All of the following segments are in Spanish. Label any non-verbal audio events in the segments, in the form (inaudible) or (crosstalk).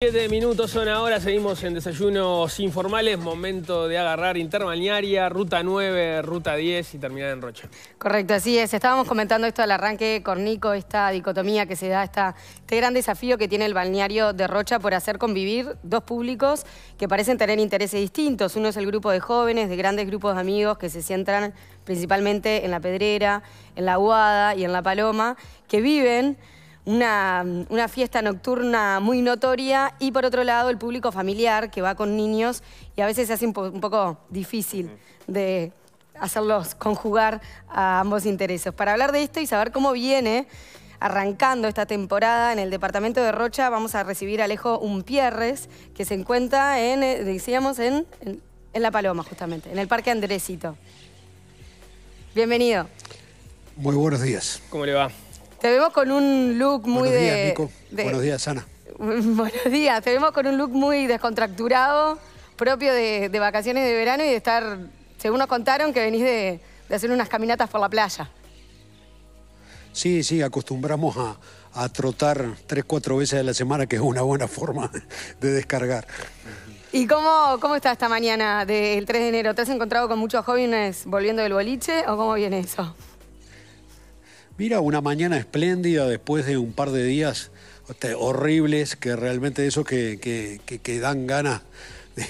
Siete minutos son ahora, seguimos en desayunos informales, momento de agarrar interbalnearia, ruta 9, ruta 10 y terminar en Rocha. Correcto, así es. Estábamos comentando esto al arranque con Nico, esta dicotomía que se da, este gran desafío que tiene el balneario de Rocha por hacer convivir dos públicos que parecen tener intereses distintos. Uno es el grupo de jóvenes, de grandes grupos de amigos que se centran principalmente en La Pedrera, en La Aguada y en La Paloma, que viven una, una, fiesta nocturna muy notoria y por otro lado el público familiar que va con niños y a veces se hace un, poco difícil de hacerlos conjugar a ambos intereses. Para hablar de esto y saber cómo viene arrancando esta temporada en el departamento de Rocha, vamos a recibir a Alejo Umpierres, que se encuentra en, eh, decíamos, en, en La Paloma, justamente, en el Parque Andresito. Bienvenido. Muy buenos días. ¿Cómo le va? Te vemos con un look muy Buenos Nico. Buenos días, Ana. (laughs) Buenos días. Te vemos con un look muy descontracturado, propio de, vacaciones de verano y de estar, según nos contaron, que venís de, hacer unas caminatas por la playa. Sí, sí, acostumbramos a, trotar tres, cuatro veces a la semana, que es una buena forma (laughs) de descargar. ¿Y cómo, cómo está esta mañana del 3 de enero? ¿Te has encontrado con muchos jóvenes volviendo del boliche o cómo viene eso? Mira, una mañana espléndida después de un par de días horribles, que realmente eso que, que, dan ganas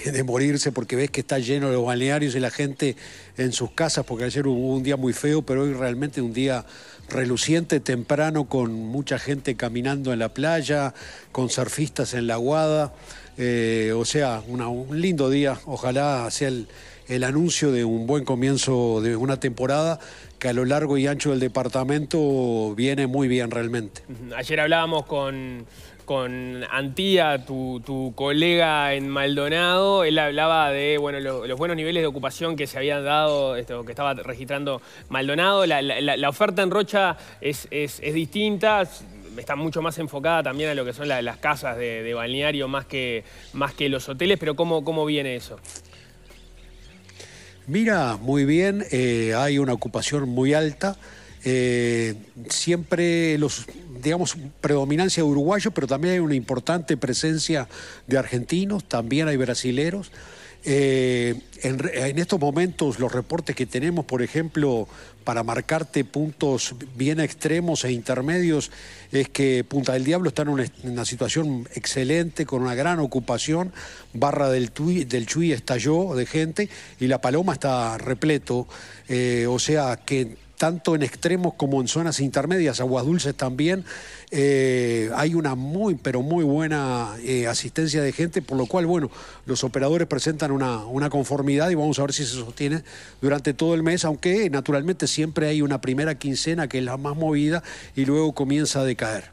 de, morirse porque ves que está lleno de los balnearios y la gente en sus casas, porque ayer hubo un día muy feo, pero hoy realmente un día reluciente, temprano, con mucha gente caminando en la playa, con surfistas en la guada. Eh, o sea, un lindo día, ojalá sea el, el anuncio de un buen comienzo de una temporada que a lo largo y ancho del departamento viene muy bien realmente. Ayer hablábamos con, con Antía, tu, colega en Maldonado, él hablaba de bueno, los, buenos niveles de ocupación que se habían dado, que estaba registrando Maldonado. La, oferta en Rocha es, distinta, está mucho más enfocada también a lo que son las casas de, balneario más que, más que los hoteles, pero ¿cómo, cómo viene eso? Mira, muy bien, eh, hay una ocupación muy alta. Eh, siempre los, digamos, predominancia de uruguayos, pero también hay una importante presencia de argentinos, también hay brasileros. Eh, en, estos momentos los reportes que tenemos, por ejemplo, para marcarte puntos bien extremos e intermedios, es que Punta del Diablo está en una, situación excelente, con una gran ocupación, Barra del, del Chuy estalló de gente y La Paloma está repleto, eh, o sea que tanto en extremos como en zonas intermedias. Aguas Dulces también eh, hay una muy, pero muy buena eh, asistencia de gente, por lo cual, bueno, los operadores presentan una, una, conformidad y vamos a ver si se sostiene durante todo el mes, aunque naturalmente siempre hay una primera quincena que es la más movida y luego comienza a decaer.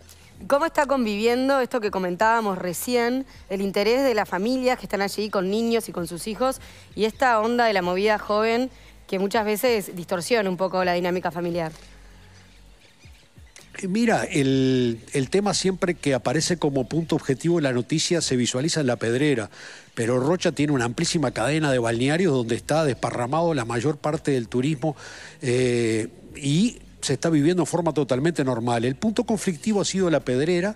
¿Cómo está conviviendo esto que comentábamos recién, el interés de las familias que están allí con niños y con sus hijos y esta onda de la movida joven? que muchas veces distorsiona un poco la dinámica familiar. Eh, mira, el, tema siempre que aparece como punto objetivo de la noticia se visualiza en la pedrera, pero Rocha tiene una amplísima cadena de balnearios donde está desparramado la mayor parte del turismo eh, y se está viviendo de forma totalmente normal. El punto conflictivo ha sido la pedrera,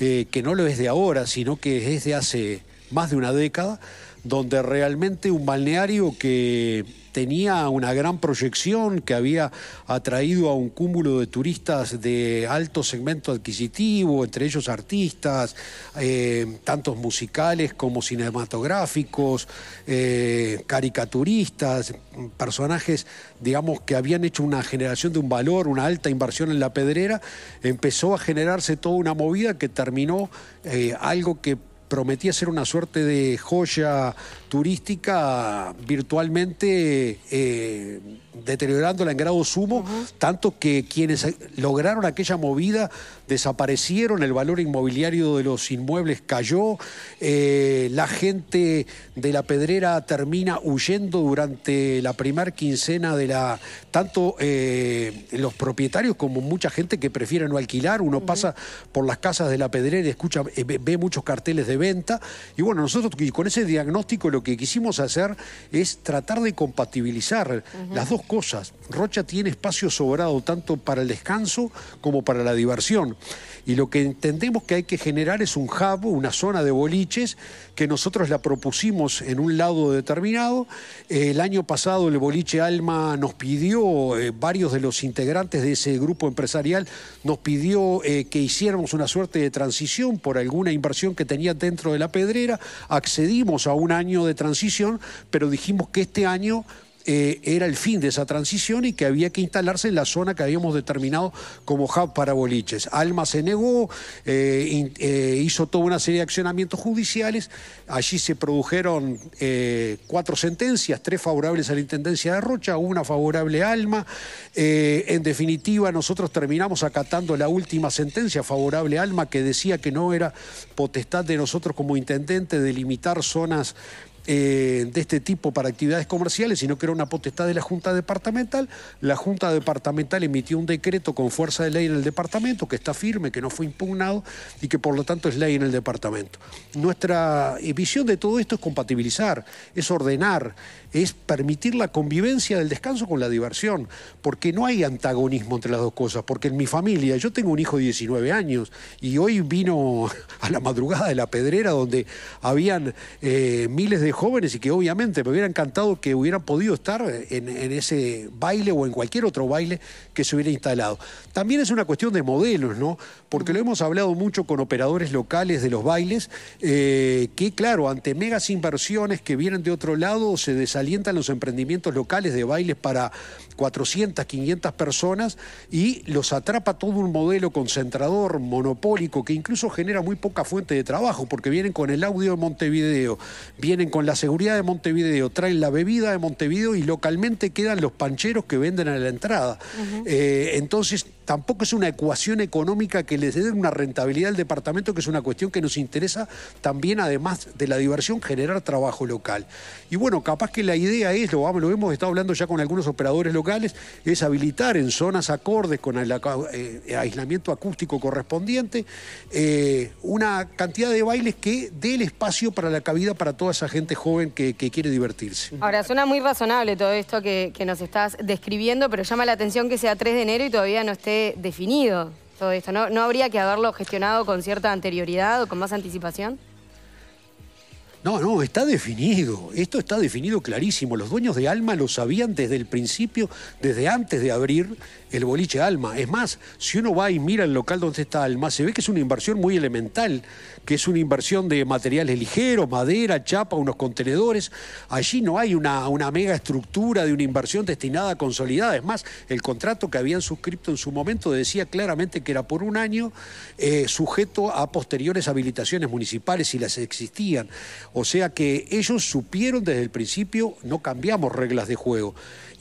eh, que no lo es de ahora, sino que es de hace más de una década donde realmente un balneario que tenía una gran proyección, que había atraído a un cúmulo de turistas de alto segmento adquisitivo, entre ellos artistas, eh, tantos musicales como cinematográficos, eh, caricaturistas, personajes, digamos, que habían hecho una generación de un valor, una alta inversión en la pedrera, empezó a generarse toda una movida que terminó eh, algo que prometía ser una suerte de joya turística virtualmente eh, deteriorándola en grado sumo, tanto que quienes lograron aquella movida desaparecieron, el valor inmobiliario de los inmuebles cayó, eh, la gente de la pedrera termina huyendo durante la primer quincena de la... tanto eh, los propietarios como mucha gente que prefiere no alquilar, uno pasa por las casas de la pedrera y escucha, ve, ve muchos carteles de venta, y bueno, nosotros con ese diagnóstico lo que quisimos hacer es tratar de compatibilizar las dos cosas. Rocha tiene espacio sobrado tanto para el descanso como para la diversión. Y lo que entendemos que hay que generar es un hub, una zona de boliches, que nosotros la propusimos en un lado determinado. el año pasado el boliche Alma nos pidió, eh, varios de los integrantes de ese grupo empresarial, nos pidió eh, que hiciéramos una suerte de transición por alguna inversión que tenía dentro de la pedrera. Accedimos a un año de transición, pero dijimos que este año eh, era el fin de esa transición y que había que instalarse en la zona que habíamos determinado como hub para boliches. Alma se negó, eh, eh, hizo toda una serie de accionamientos judiciales, allí se produjeron cuatro sentencias, tres favorables a la Intendencia de Rocha, una favorable a Alma, en definitiva nosotros terminamos acatando la última sentencia favorable a Alma que decía que no era potestad de nosotros como intendente delimitar zonas eh, de este tipo para actividades comerciales, sino que era una potestad de la Junta Departamental. La Junta Departamental emitió un decreto con fuerza de ley en el departamento, que está firme, que no fue impugnado y que por lo tanto es ley en el departamento. Nuestra eh, visión de todo esto es compatibilizar, es ordenar, es permitir la convivencia del descanso con la diversión, porque no hay antagonismo entre las dos cosas, porque en mi familia yo tengo un hijo de 19 años y hoy vino (laughs) a la madrugada de la pedrera donde habían eh, miles de jóvenes y que obviamente me hubiera encantado que hubieran podido estar en, en ese baile o en cualquier otro baile que se hubiera instalado. También es una cuestión de modelos, ¿no? Porque lo hemos hablado mucho con operadores locales de los bailes, eh, que claro, ante megas inversiones que vienen de otro lado, se desalientan los emprendimientos locales de bailes para 400, 500 personas y los atrapa todo un modelo concentrador, monopólico, que incluso genera muy poca fuente de trabajo, porque vienen con el audio de Montevideo, vienen con la seguridad de Montevideo, traen la bebida de Montevideo y localmente quedan los pancheros que venden a la entrada. Eh, entonces, tampoco es una ecuación económica que les dé una rentabilidad al departamento, que es una cuestión que nos interesa también, además de la diversión, generar trabajo local. Y bueno, capaz que la idea es, lo, hemos estado hablando ya con algunos operadores locales, es habilitar en zonas acordes con el eh, aislamiento acústico correspondiente eh, una cantidad de bailes que dé el espacio para la cabida para toda esa gente joven que, quiere divertirse. Ahora, suena muy razonable todo esto que nos estás describiendo, pero llama la atención que sea 3 de enero y todavía no esté definido todo esto? ¿No, ¿No habría que haberlo gestionado con cierta anterioridad o con más anticipación? No, no, está definido. Esto está definido clarísimo. Los dueños de Alma lo sabían desde el principio, desde antes de abrir el boliche Alma. Es más, si uno va y mira el local donde está Alma, se ve que es una inversión muy elemental, que es una inversión de materiales ligeros, madera, chapa, unos contenedores. Allí no hay una, mega estructura de una inversión destinada a consolidada. Es más, el contrato que habían suscrito en su momento decía claramente que era por un año, eh, sujeto a posteriores habilitaciones municipales si las existían. O sea que ellos supieron desde el principio, no cambiamos reglas de juego.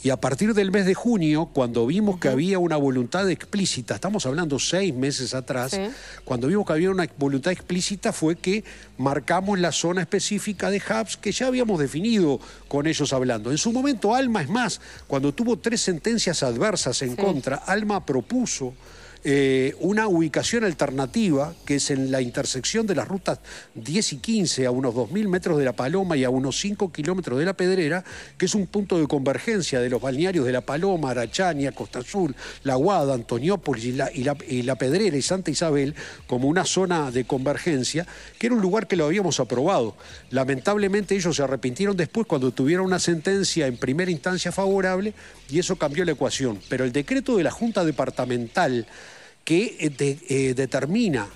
Y a partir del mes de junio, cuando vimos que había una voluntad explícita, estamos hablando seis meses atrás, cuando vimos que había una voluntad explícita fue que marcamos la zona específica de hubs que ya habíamos definido con ellos hablando. En su momento, Alma, es más, cuando tuvo tres sentencias adversas en contra, Alma propuso eh, una ubicación alternativa que es en la intersección de las rutas 10 y 15 a unos 2.000 metros de La Paloma y a unos 5 kilómetros de La Pedrera, que es un punto de convergencia de los balnearios de La Paloma, Arachania, Costa Azul, La Guada, Antoniópolis y la Pedrera y Santa Isabel como una zona de convergencia, que era un lugar que lo habíamos aprobado. Lamentablemente ellos se arrepintieron después cuando tuvieron una sentencia en primera instancia favorable y eso cambió la ecuación. Pero el decreto de la Junta Departamental que eh, eh, determina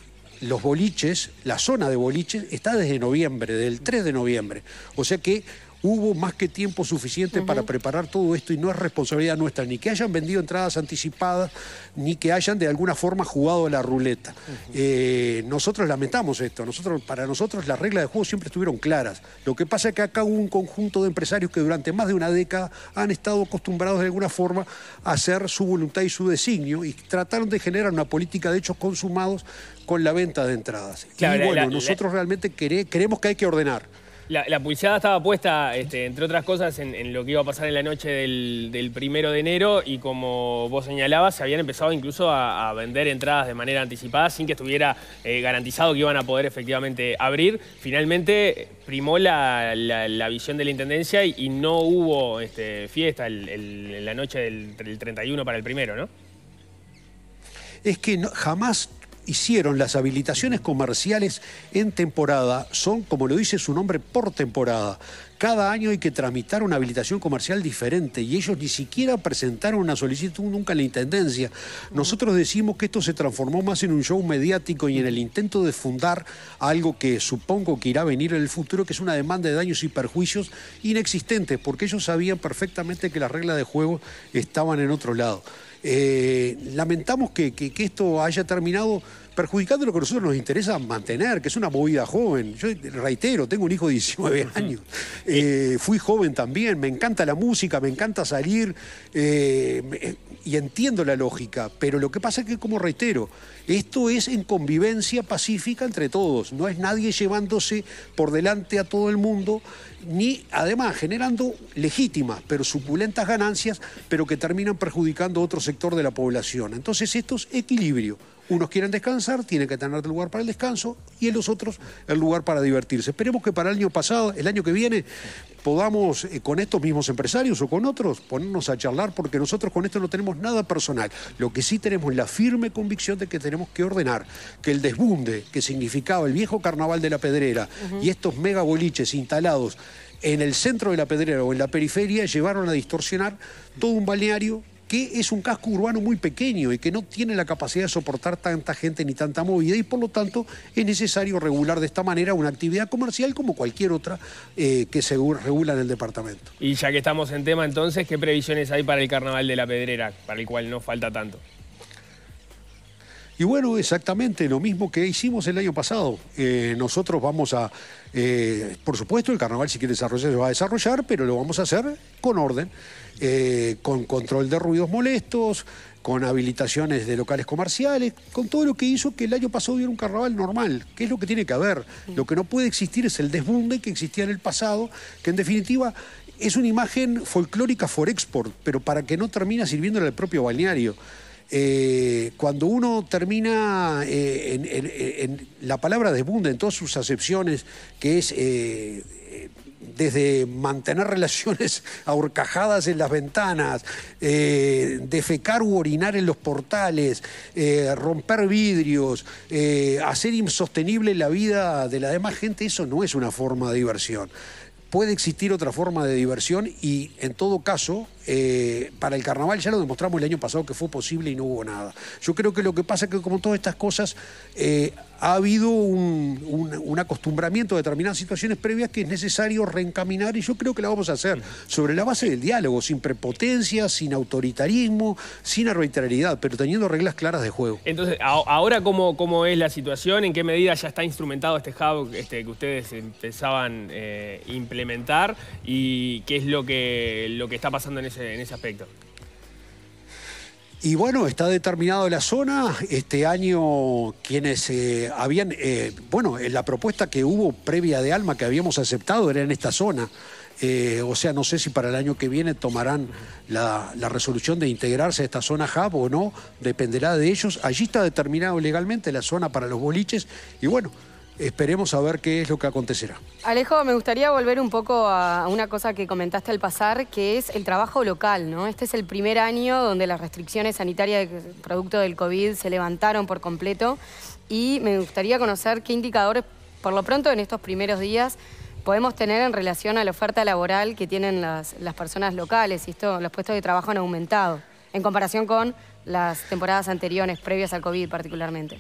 los boliches, la zona de boliches, está desde noviembre, del 3 de noviembre. O sea que hubo más que tiempo suficiente para preparar todo esto y no es responsabilidad nuestra, ni que hayan vendido entradas anticipadas, ni que hayan de alguna forma jugado a la ruleta. Eh, nosotros lamentamos esto, nosotros, para nosotros las reglas de juego siempre estuvieron claras. Lo que pasa es que acá hubo un conjunto de empresarios que durante más de una década han estado acostumbrados de alguna forma a hacer su voluntad y su designio y trataron de generar una política de hechos consumados con la venta de entradas. y bueno, nosotros realmente creemos que hay que ordenar. La, la estaba puesta, este, entre otras cosas, en, lo que iba a pasar en la noche del, primero de enero y como vos señalabas, se habían empezado incluso a, vender entradas de manera anticipada sin que estuviera eh, garantizado que iban a poder efectivamente abrir. Finalmente primó la, visión de la Intendencia y, no hubo este, fiesta en la noche del, 31 para el primero, ¿no? Es que jamás hicieron las habilitaciones comerciales en temporada son, como lo dice su nombre, por temporada. Cada año hay que tramitar una habilitación comercial diferente y ellos ni siquiera presentaron una solicitud nunca en la Intendencia. Nosotros decimos que esto se transformó más en un show mediático y en el intento de fundar algo que supongo que irá a venir en el futuro, que es una demanda de daños y perjuicios inexistentes, porque ellos sabían perfectamente que las reglas de juego estaban en otro lado. Eh, lamentamos que, esto haya terminado perjudicando lo que a nosotros nos interesa mantener, que es una movida joven. Yo reitero, tengo un hijo de 19 años, eh, fui joven también, me encanta la música, me encanta salir, eh, y entiendo la lógica, pero lo que pasa es que, como reitero, esto es en convivencia pacífica entre todos, no es nadie llevándose por delante a todo el mundo, ni además generando legítimas, pero suculentas ganancias, pero que terminan perjudicando a otro sector de la población. Entonces esto es equilibrio. Unos quieren descansar, tienen que tener lugar para el descanso y en los otros el lugar para divertirse. Esperemos que para el año pasado, el año que viene, podamos eh, con estos mismos empresarios o con otros ponernos a charlar porque nosotros con esto no tenemos nada personal. Lo que sí tenemos es la firme convicción de que tenemos que ordenar que el desbunde que significaba el viejo carnaval de la Pedrera y estos mega boliches instalados en el centro de la Pedrera o en la periferia llevaron a distorsionar todo un balneario que es un casco urbano muy pequeño y que no tiene la capacidad de soportar tanta gente ni tanta movida y por lo tanto es necesario regular de esta manera una actividad comercial como cualquier otra eh, que se regula en el departamento. Y ya que estamos en tema entonces, ¿qué previsiones hay para el carnaval de la Pedrera, para el cual no falta tanto? Y bueno, exactamente lo mismo que hicimos el año pasado. Eh, nosotros vamos a, eh, por supuesto, el carnaval si quiere desarrollarse se va a desarrollar, pero lo vamos a hacer con orden, eh, con control de ruidos molestos, con habilitaciones de locales comerciales, con todo lo que hizo que el año pasado hubiera un carnaval normal, que es lo que tiene que haber. Lo que no puede existir es el desbunde que existía en el pasado, que en definitiva es una imagen folclórica for export, pero para que no termina sirviéndole al propio balneario. Eh, cuando uno termina eh, en, la palabra desbunda en todas sus acepciones, que es eh, desde mantener relaciones (laughs) ahorcajadas en las ventanas, defecar u orinar en los portales, romper vidrios, hacer insostenible la vida de la demás gente, eso no es una forma de diversión puede existir otra forma de diversión y en todo caso, eh, para el carnaval ya lo demostramos el año pasado que fue posible y no hubo nada. Yo creo que lo que pasa es que como todas estas cosas, eh, ha habido un, acostumbramiento a determinadas situaciones previas que es necesario reencaminar y yo creo que la vamos a hacer sobre la base del diálogo, sin prepotencia, sin autoritarismo, sin arbitrariedad, pero teniendo reglas claras de juego. Entonces, ahora cómo, cómo es la situación, en qué medida ya está instrumentado este hub este, que ustedes empezaban a eh, implementar y qué es lo que, lo que está pasando en ese, en ese aspecto. Y bueno, está determinado la zona. Este año quienes eh, habían, eh, bueno, en eh, la propuesta que hubo previa de Alma que habíamos aceptado era en esta zona. o sea, no sé si para el año que viene tomarán la, resolución de integrarse a esta zona hub o no, dependerá de ellos. Allí está determinado legalmente la zona para los boliches y bueno, esperemos a ver qué es lo que acontecerá. Alejo, me gustaría volver un poco a una cosa que comentaste al pasar, que es el trabajo local, Este es el primer año donde las restricciones sanitarias producto del COVID se levantaron por completo y me gustaría conocer qué indicadores, por lo pronto en estos primeros días, podemos tener en relación a la oferta laboral que tienen las, las personas locales y esto, los puestos de trabajo han aumentado en comparación con las temporadas anteriores, previas al COVID particularmente.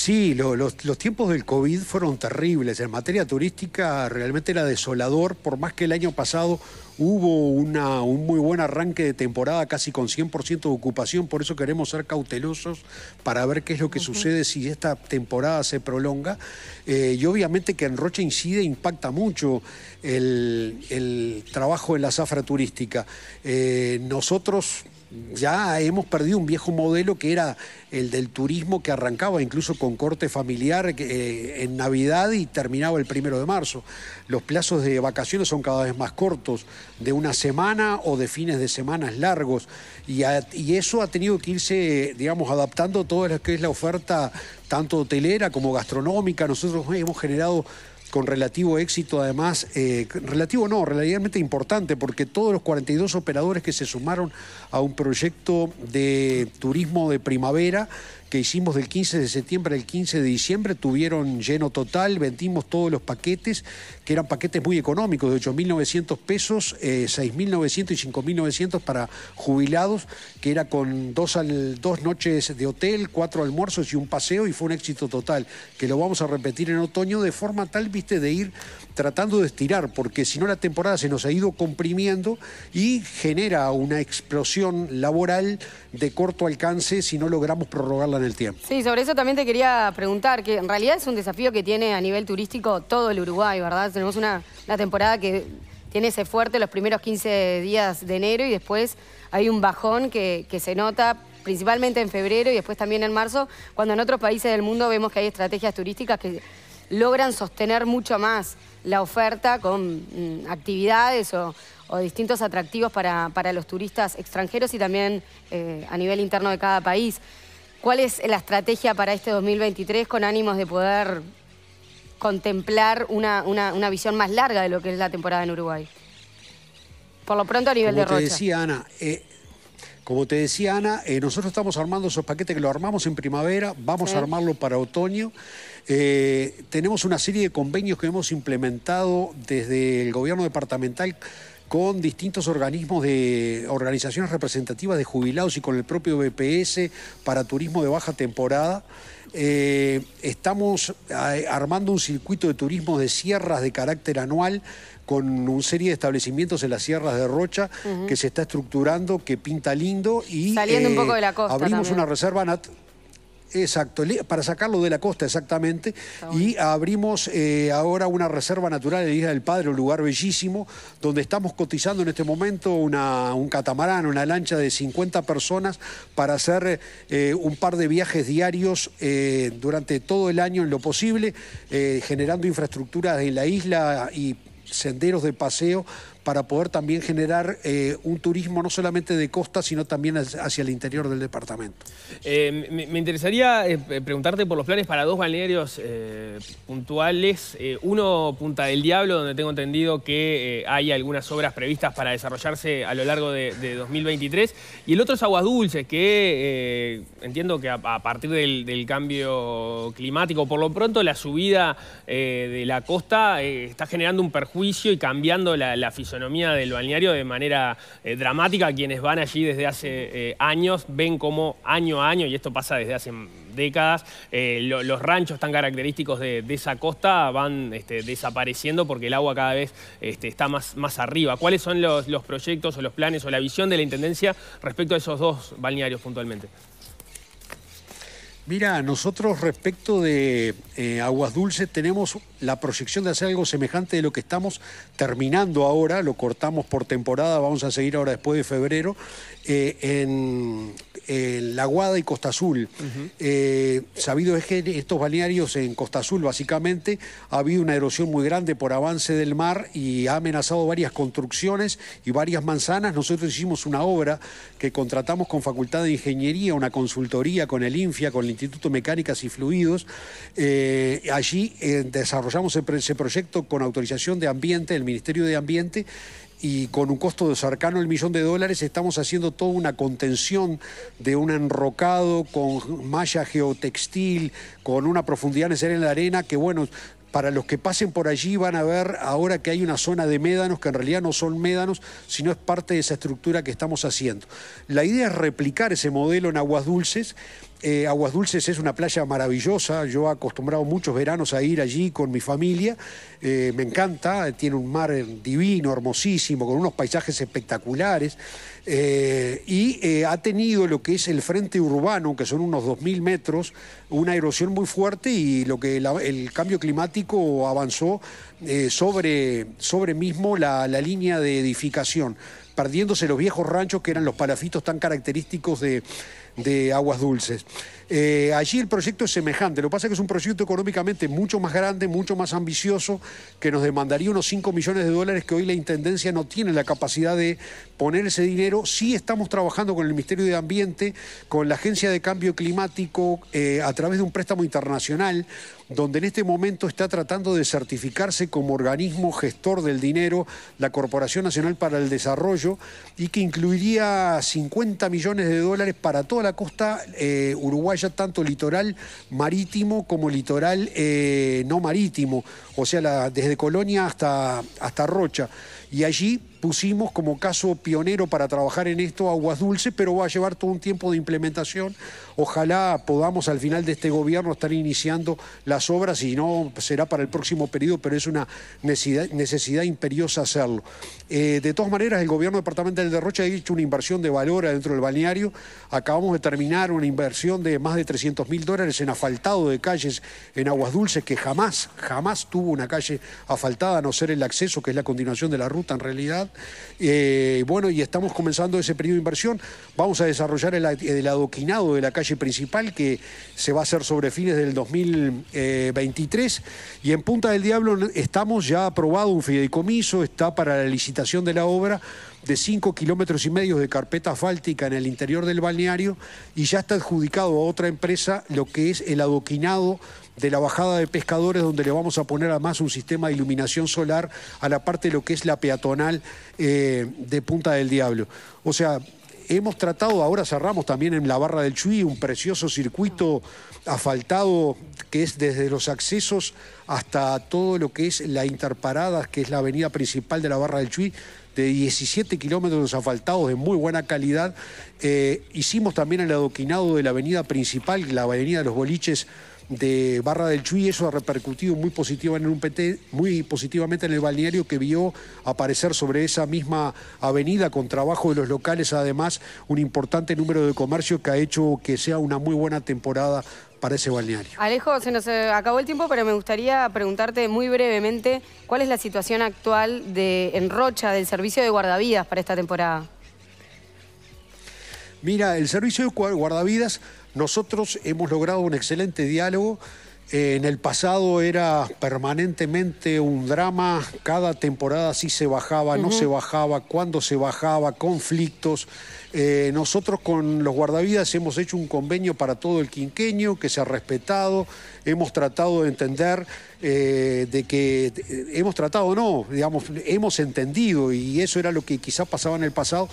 Sí, los, tiempos del COVID fueron terribles. En materia turística realmente era desolador, por más que el año pasado hubo una, un muy buen arranque de temporada, casi con 100% de ocupación, por eso queremos ser cautelosos para ver qué es lo que sucede si esta temporada se prolonga. Eh, y obviamente que en Rocha incide, impacta mucho el, trabajo de la zafra turística. Eh, nosotros ya hemos perdido un viejo modelo que era el del turismo que arrancaba incluso con corte familiar eh, en Navidad y terminaba el primero de marzo. Los plazos de vacaciones son cada vez más cortos, de una semana o de fines de semanas largos, y, y eso ha tenido que irse, digamos, adaptando todo lo que es la oferta tanto hotelera como gastronómica. Nosotros hemos generado con relativo éxito además, eh, relativo no, relativamente importante, porque todos los 42 operadores que se sumaron a un proyecto de turismo de primavera que hicimos del 15 de septiembre al 15 de diciembre tuvieron lleno total, vendimos todos los paquetes, que eran paquetes muy económicos, de 8.900 pesos, 6.900 eh, y 5.900 para jubilados, que era con dos, al, dos noches de hotel, cuatro almuerzos y un paseo, y fue un éxito total, que lo vamos a repetir en otoño de forma tal, viste, de ir tratando de estirar, porque si no la temporada se nos ha ido comprimiendo y genera una explosión laboral de corto alcance si no logramos prorrogar la del tiempo. Sí, sobre eso también te quería preguntar, que en realidad es un desafío que tiene a nivel turístico todo el Uruguay, ¿verdad? Tenemos una, temporada que tiene ese fuerte los primeros 15 días de enero y después hay un bajón que, se nota principalmente en febrero y después también en marzo, cuando en otros países del mundo vemos que hay estrategias turísticas que logran sostener mucho más la oferta con mm, actividades o, distintos atractivos para, los turistas extranjeros y también eh, a nivel interno de cada país. ¿Cuál es la estrategia para este 2023 con ánimos de poder contemplar una, una, visión más larga de lo que es la temporada en Uruguay? Por lo pronto a nivel de Rocha. Eh, como te decía Ana, eh, nosotros estamos armando esos paquetes que lo armamos en primavera, vamos a armarlo para otoño. Eh, tenemos una serie de convenios que hemos implementado desde el gobierno departamental con distintos organismos de organizaciones representativas de jubilados y con el propio BPS para turismo de baja temporada. Eh, estamos armando un circuito de turismo de sierras de carácter anual con una serie de establecimientos en las sierras de Rocha que se está estructurando, que pinta lindo y Saliendo un poco de la costa eh, abrimos una reserva nat Exacto, para sacarlo de la costa exactamente. Y abrimos eh, ahora una reserva natural de Isla del Padre, un lugar bellísimo, donde estamos cotizando en este momento un catamarán, una lancha de 50 personas para hacer eh, un par de viajes diarios eh, durante todo el año en lo posible, generando infraestructuras en la isla y senderos de paseo para poder también generar eh, un turismo no solamente de costa, sino también hacia el interior del departamento. Eh, me, interesaría eh, preguntarte por los planes para dos balnearios puntuales. uno, Punta del Diablo, donde tengo entendido que hay algunas obras previstas para desarrollarse a lo largo de, 2023. Y el otro es Aguas Dulces, que entiendo que a, partir del, cambio climático, por lo pronto la subida de la costa está generando un perjuicio y cambiando la, la fisonomía del balneario de manera eh, dramática. Quienes van allí desde hace eh, años ven como año a año, y esto pasa desde hace décadas, eh, los ranchos tan característicos de, esa costa van este, desapareciendo porque el agua cada vez este, está más, más arriba. ¿Cuáles son los proyectos o los planes o la visión de la Intendencia respecto a esos dos balnearios puntualmente? Mira, nosotros respecto de eh, Aguas Dulces tenemos la proyección de hacer algo semejante de lo que estamos terminando ahora, lo cortamos por temporada, vamos a seguir ahora después de febrero, eh, en ...en eh, La Guada y Costa Azul. Eh, sabido es que estos balnearios en Costa Azul, básicamente, ha habido una erosión muy grande por avance del mar y ha amenazado varias construcciones y varias manzanas. Nosotros hicimos una obra que contratamos con Facultad de Ingeniería, una consultoría con el INFIA, con el Instituto de Mecánicas y Fluidos. Eh, allí desarrollamos ese proyecto con autorización de Ambiente, del Ministerio de Ambiente, y con un costo de cercano al millón de dólares estamos haciendo toda una contención de un enrocado con malla geotextil, con una profundidad necesaria en la arena que, bueno, para los que pasen por allí van a ver ahora que hay una zona de médanos que en realidad no son médanos, sino es parte de esa estructura que estamos haciendo. La idea es replicar ese modelo en aguas dulces eh, Aguas Dulces es una playa maravillosa, yo he acostumbrado muchos veranos a ir allí con mi familia, eh, me encanta, tiene un mar divino, hermosísimo, con unos paisajes espectaculares, eh, y ha tenido lo que es el frente urbano, que son unos 2.000 metros, una erosión muy fuerte y lo que el cambio climático avanzó sobre, sobre mismo la, la línea de edificación, perdiéndose los viejos ranchos que eran los palafitos tan característicos de de Aguas Dulces. Eh, allí el proyecto es semejante, lo que pasa es que es un proyecto económicamente mucho más grande, mucho más ambicioso, que nos demandaría unos 5 millones de dólares que hoy la Intendencia no tiene la capacidad de poner ese dinero. Sí estamos trabajando con el Ministerio de Ambiente, con la Agencia de Cambio Climático, eh, a través de un préstamo internacional, donde en este momento está tratando de certificarse como organismo gestor del dinero la Corporación Nacional para el Desarrollo y que incluiría 50 millones de dólares para toda la costa eh, uruguaya, tanto litoral marítimo como litoral eh, no marítimo o sea, desde Colonia hasta, hasta Rocha. Y allí pusimos como caso pionero para trabajar en esto Aguas Dulces, pero va a llevar todo un tiempo de implementación Ojalá podamos al final de este gobierno estar iniciando las obras y no será para el próximo periodo, pero es una necesidad, imperiosa hacerlo. Eh, de todas maneras, el gobierno departamental de Rocha ha hecho una inversión de valor adentro del balneario. Acabamos de terminar una inversión de más de 300 mil dólares en asfaltado de calles en Aguas Dulces, que jamás, jamás tuvo una calle asfaltada, a no ser el acceso, que es la continuación de la ruta en realidad. Eh, bueno, y estamos comenzando ese periodo de inversión. Vamos a desarrollar el adoquinado de la calle principal que se va a hacer sobre fines del 2023. Eh, y en Punta del Diablo estamos ya aprobado un fideicomiso, está para la licitación de la obra de 5 kilómetros y medio de carpeta asfáltica en el interior del balneario y ya está adjudicado a otra empresa lo que es el adoquinado de la bajada de pescadores, donde le vamos a poner además un sistema de iluminación solar a la parte de lo que es la peatonal eh, de Punta del Diablo. O sea, hemos tratado, ahora cerramos también en la barra del Chuy, un precioso circuito asfaltado que es desde los accesos hasta todo lo que es la Interparadas, que es la avenida principal de la barra del Chuy, de 17 kilómetros asfaltados de muy buena calidad. Eh, hicimos también el adoquinado de la avenida principal, la avenida de los boliches de Barra del Chuy, eso ha repercutido muy, en un PT, muy positivamente en el balneario que vio aparecer sobre esa misma avenida con trabajo de los locales, además un importante número de comercio que ha hecho que sea una muy buena temporada para ese balneario. Alejo, se nos eh, acabó el tiempo, pero me gustaría preguntarte muy brevemente cuál es la situación actual de Enrocha, del servicio de guardavidas para esta temporada. Mira, el servicio de guardavidas nosotros hemos logrado un excelente diálogo. Eh, en el pasado era permanentemente un drama, cada temporada sí se bajaba, no se bajaba, cuando se bajaba, conflictos. Eh, nosotros con los guardavidas hemos hecho un convenio para todo el quinqueño que se ha respetado, hemos tratado de entender eh, de que hemos tratado, no, digamos, hemos entendido y eso era lo que quizá pasaba en el pasado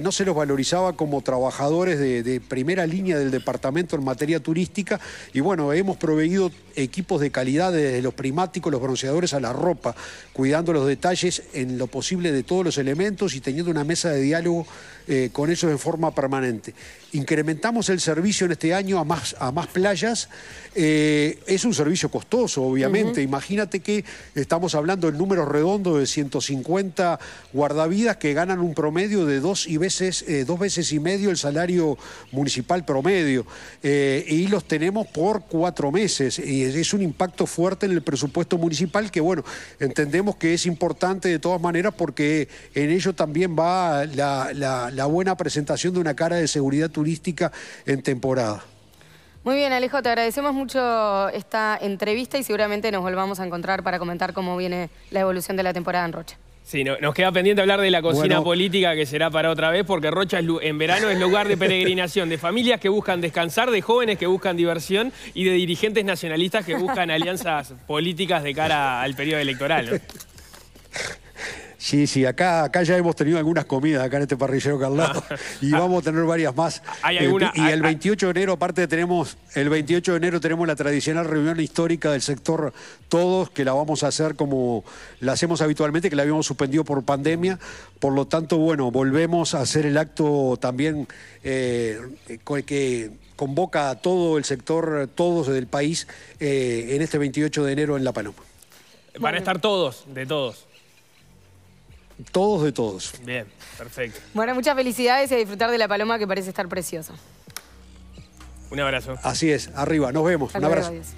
no se los valorizaba como trabajadores de, de, primera línea del departamento en materia turística. Y bueno, hemos proveído equipos de calidad desde los primáticos, los bronceadores a la ropa, cuidando los detalles en lo posible de todos los elementos y teniendo una mesa de diálogo eh, con eso en forma permanente. Incrementamos el servicio en este año a más, a más playas. Eh, es un servicio costoso, obviamente. Imagínate que estamos hablando en número redondo de 150 guardavidas que ganan un promedio de dos, y veces, eh, dos veces y medio el salario municipal promedio. y los tenemos por cuatro meses. Y es un impacto fuerte en el presupuesto municipal que, bueno, entendemos que es importante de todas maneras porque en ello también va la la buena presentación de una cara de seguridad turística en temporada. Muy bien, Alejo, te agradecemos mucho esta entrevista y seguramente nos volvamos a encontrar para comentar cómo viene la evolución de la temporada en Rocha. Sí, nos queda pendiente hablar de la cocina política que será para otra vez, porque Rocha en verano es lugar de peregrinación, de familias que buscan descansar, de jóvenes que buscan diversión y de dirigentes nacionalistas que buscan alianzas políticas de cara al periodo electoral. Sí, sí, acá, acá ya hemos tenido algunas comidas acá en este parrillero Carlado (laughs) y vamos a tener varias más. Eh, y el 28 de enero, aparte tenemos, el 28 de enero tenemos la tradicional reunión histórica del sector Todos, que la vamos a hacer como la hacemos habitualmente, que la habíamos suspendido por pandemia. Por lo tanto, bueno, volvemos a hacer el acto también eh, que convoca a todo el sector, todos del país, eh, en este 28 de enero en La Paloma. Van a estar todos, de todos. Todos de todos. Bien, perfecto. Bueno, muchas felicidades y a disfrutar de la paloma que parece estar preciosa. Un abrazo. Así es, arriba, nos vemos. Un abrazo.